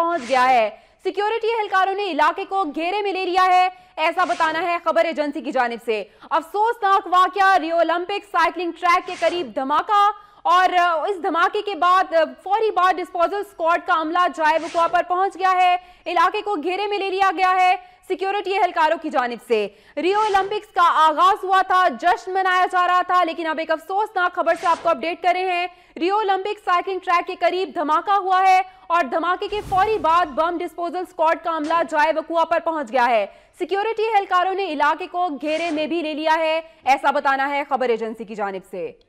पहुंच गया है सिक्योरिटी एहलकारों ने इलाके को घेरे में ले लिया है ऐसा बताना है खबर एजेंसी की जानब से अफसोसनाक वाक्य रियो ओलंपिक साइकिलिंग ट्रैक के करीब धमाका और इस धमाके के बाद फौरी बाद डिस्पोजल स्क्वाड का अमला जायब कुआ पर पहुंच गया है इलाके को घेरे में ले लिया गया है सिक्योरिटी एहलकारों की जानब से रियो ओलंपिक्स का आगाज हुआ था जश्न मनाया जा रहा था लेकिन अब एक अफसोसनाक खबर से आपको अपडेट कर रहे हैं रियो ओलंपिक साइकिलिंग ट्रैक के करीब धमाका हुआ है और धमाके के फौरी बाद बम डिस्पोजल स्क्वाड का अमला जाए वकुआ पर पहुंच गया है सिक्योरिटी एहलकारों ने इलाके को घेरे में भी ले लिया है ऐसा बताना है खबर एजेंसी की जानब से